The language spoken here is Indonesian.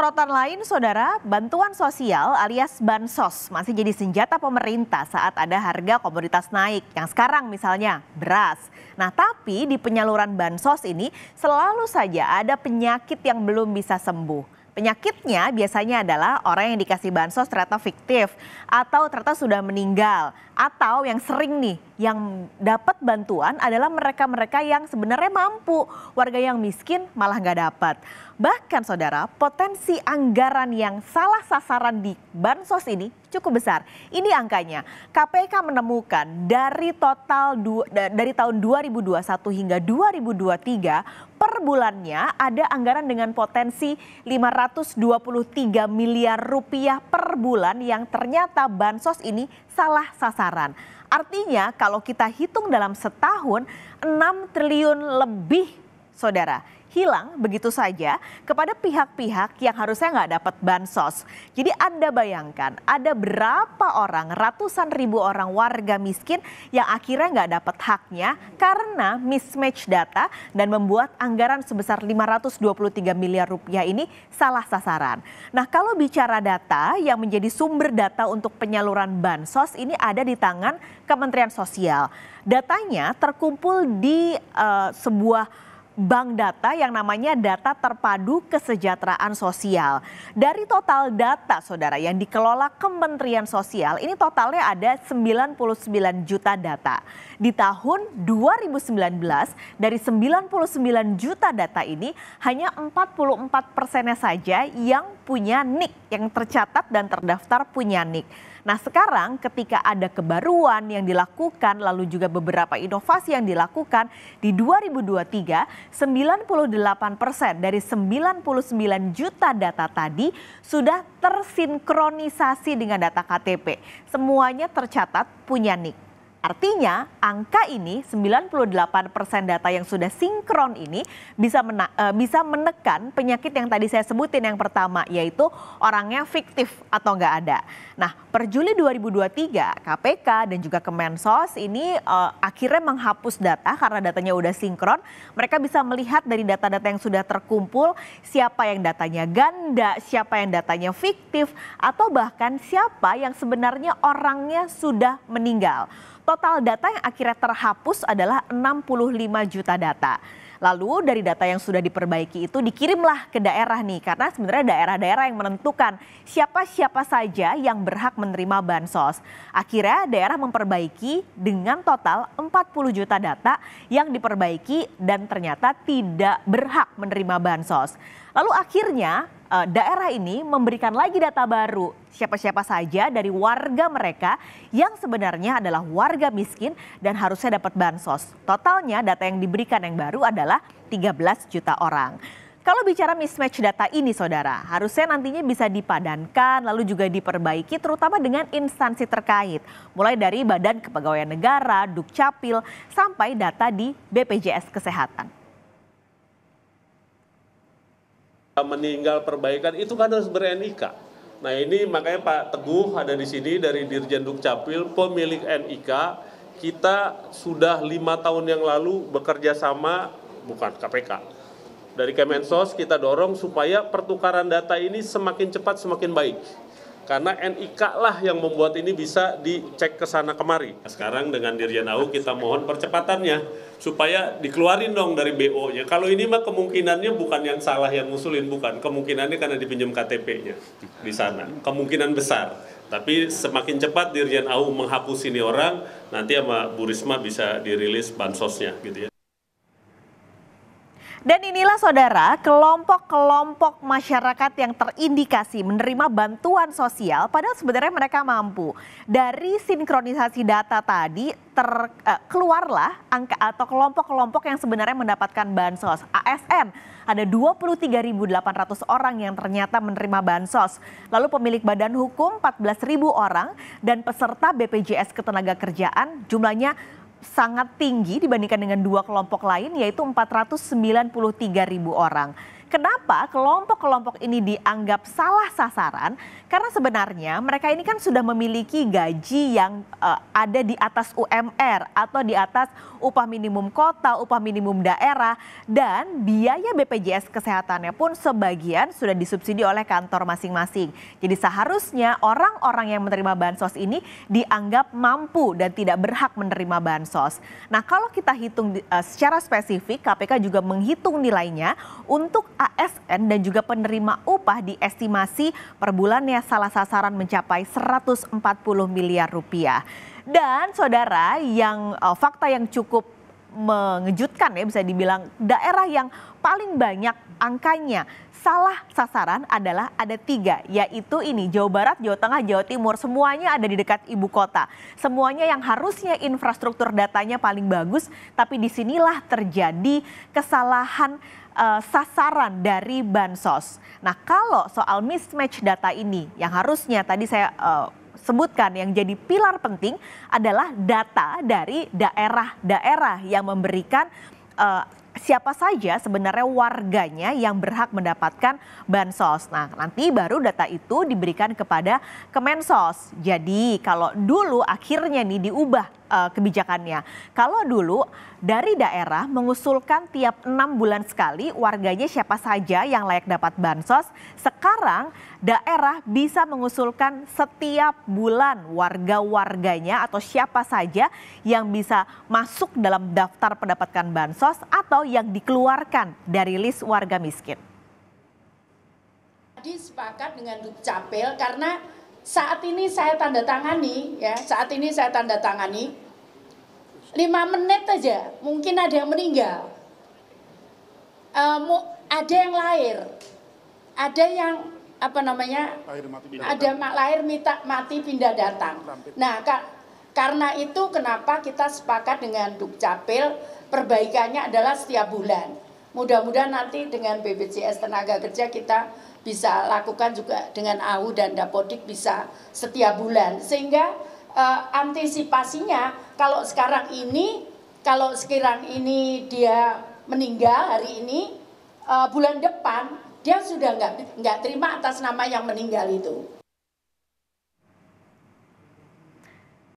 sorotan lain, saudara, bantuan sosial alias bansos masih jadi senjata pemerintah saat ada harga komoditas naik. Yang sekarang misalnya beras. Nah, tapi di penyaluran bansos ini selalu saja ada penyakit yang belum bisa sembuh. Penyakitnya biasanya adalah orang yang dikasih bansos ternyata fiktif atau ternyata sudah meninggal atau yang sering nih yang dapat bantuan adalah mereka-mereka yang sebenarnya mampu. Warga yang miskin malah nggak dapat. Bahkan saudara, potensi anggaran yang salah sasaran di Bansos ini cukup besar. Ini angkanya. KPK menemukan dari total du, dari tahun 2021 hingga 2023 per bulannya ada anggaran dengan potensi 523 miliar rupiah per bulan yang ternyata Bansos ini salah sasaran. Artinya kalau kita hitung dalam setahun 6 triliun lebih saudara hilang begitu saja kepada pihak-pihak yang harusnya nggak dapat bansos. Jadi Anda bayangkan ada berapa orang, ratusan ribu orang warga miskin yang akhirnya nggak dapat haknya karena mismatch data dan membuat anggaran sebesar 523 miliar rupiah ini salah sasaran. Nah kalau bicara data yang menjadi sumber data untuk penyaluran bansos ini ada di tangan Kementerian Sosial. Datanya terkumpul di uh, sebuah bank data yang namanya data terpadu kesejahteraan sosial. Dari total data saudara yang dikelola Kementerian Sosial ini totalnya ada 99 juta data. Di tahun 2019 dari 99 juta data ini hanya 44 persennya saja yang punya NIK yang tercatat dan terdaftar punya NIK. Nah sekarang ketika ada kebaruan yang dilakukan lalu juga beberapa inovasi yang dilakukan di 2023 98 persen dari 99 juta data tadi sudah tersinkronisasi dengan data KTP. Semuanya tercatat punya NIK. Artinya, angka ini 98% data yang sudah sinkron ini bisa mena e, bisa menekan penyakit yang tadi saya sebutin yang pertama yaitu orangnya fiktif atau nggak ada. Nah, per Juli 2023 KPK dan juga Kemensos ini uh, akhirnya menghapus data karena datanya udah sinkron. Mereka bisa melihat dari data-data yang sudah terkumpul siapa yang datanya ganda, siapa yang datanya fiktif atau bahkan siapa yang sebenarnya orangnya sudah meninggal. Total data yang akhirnya terhapus adalah 65 juta data. Lalu dari data yang sudah diperbaiki itu dikirimlah ke daerah nih karena sebenarnya daerah-daerah yang menentukan siapa-siapa saja yang berhak menerima bansos. Akhirnya daerah memperbaiki dengan total 40 juta data yang diperbaiki dan ternyata tidak berhak menerima bansos. Lalu akhirnya eh, daerah ini memberikan lagi data baru siapa-siapa saja dari warga mereka yang sebenarnya adalah warga miskin dan harusnya dapat bansos. Totalnya data yang diberikan yang baru adalah 13 juta orang. Kalau bicara mismatch data ini saudara, harusnya nantinya bisa dipadankan lalu juga diperbaiki terutama dengan instansi terkait. Mulai dari Badan Kepegawaian Negara, Dukcapil, sampai data di BPJS Kesehatan. Meninggal perbaikan itu kan harus ber-NIK Nah ini makanya Pak Teguh ada di sini dari Dirjen Dukcapil, pemilik NIK. Kita sudah lima tahun yang lalu bekerja sama, bukan KPK. Dari Kemensos kita dorong supaya pertukaran data ini semakin cepat semakin baik. Karena NIK lah yang membuat ini bisa dicek ke sana kemari. Sekarang dengan Dirjen AU kita mohon percepatannya supaya dikeluarin dong dari BO-nya. Kalau ini mah kemungkinannya bukan yang salah yang ngusulin bukan, kemungkinannya karena dipinjam KTP-nya di sana. Kemungkinan besar. Tapi semakin cepat Dirjen AU menghapus ini orang, nanti sama Bu Risma bisa dirilis bansosnya gitu ya. Dan inilah saudara, kelompok-kelompok masyarakat yang terindikasi menerima bantuan sosial padahal sebenarnya mereka mampu. Dari sinkronisasi data tadi ter, uh, keluarlah angka atau kelompok-kelompok yang sebenarnya mendapatkan bansos. ASN ada 23.800 orang yang ternyata menerima bansos. Lalu pemilik badan hukum 14.000 orang dan peserta BPJS Ketenagakerjaan jumlahnya sangat tinggi dibandingkan dengan dua kelompok lain yaitu 493 ribu orang. Kenapa kelompok-kelompok ini dianggap salah sasaran? Karena sebenarnya mereka ini kan sudah memiliki gaji yang uh, ada di atas UMR atau di atas upah minimum kota, upah minimum daerah dan biaya BPJS kesehatannya pun sebagian sudah disubsidi oleh kantor masing-masing. Jadi seharusnya orang-orang yang menerima bansos ini dianggap mampu dan tidak berhak menerima bansos. Nah, kalau kita hitung uh, secara spesifik KPK juga menghitung nilainya untuk ASN dan juga penerima upah diestimasi per bulannya salah sasaran mencapai 140 miliar rupiah. Dan saudara yang uh, fakta yang cukup mengejutkan ya bisa dibilang daerah yang paling banyak angkanya salah sasaran adalah ada tiga yaitu ini Jawa Barat, Jawa Tengah, Jawa Timur semuanya ada di dekat ibu kota semuanya yang harusnya infrastruktur datanya paling bagus tapi disinilah terjadi kesalahan uh, sasaran dari bansos. Nah, kalau soal mismatch data ini yang harusnya tadi saya uh, sebutkan yang jadi pilar penting adalah data dari daerah-daerah yang memberikan uh, siapa saja sebenarnya warganya yang berhak mendapatkan bansos. Nah, nanti baru data itu diberikan kepada Kemensos. Jadi, kalau dulu akhirnya nih diubah uh, kebijakannya. Kalau dulu dari daerah mengusulkan tiap enam bulan sekali warganya siapa saja yang layak dapat bansos, sekarang daerah bisa mengusulkan setiap bulan warga-warganya atau siapa saja yang bisa masuk dalam daftar pendapatkan bansos atau yang dikeluarkan dari list warga miskin. Tadi sepakat dengan Dukcapil karena saat ini saya tanda tangani ya saat ini saya tanda tangani lima menit aja mungkin ada yang meninggal uh, ada yang lahir ada yang apa namanya lahir, mati, ada mak lahir minta mati pindah datang nah ka, karena itu kenapa kita sepakat dengan dukcapil perbaikannya adalah setiap bulan Mudah-mudahan nanti dengan BPJS Tenaga Kerja kita bisa lakukan juga dengan AU dan Dapodik bisa setiap bulan. Sehingga eh, antisipasinya kalau sekarang ini, kalau sekarang ini dia meninggal hari ini, eh, bulan depan dia sudah nggak nggak terima atas nama yang meninggal itu.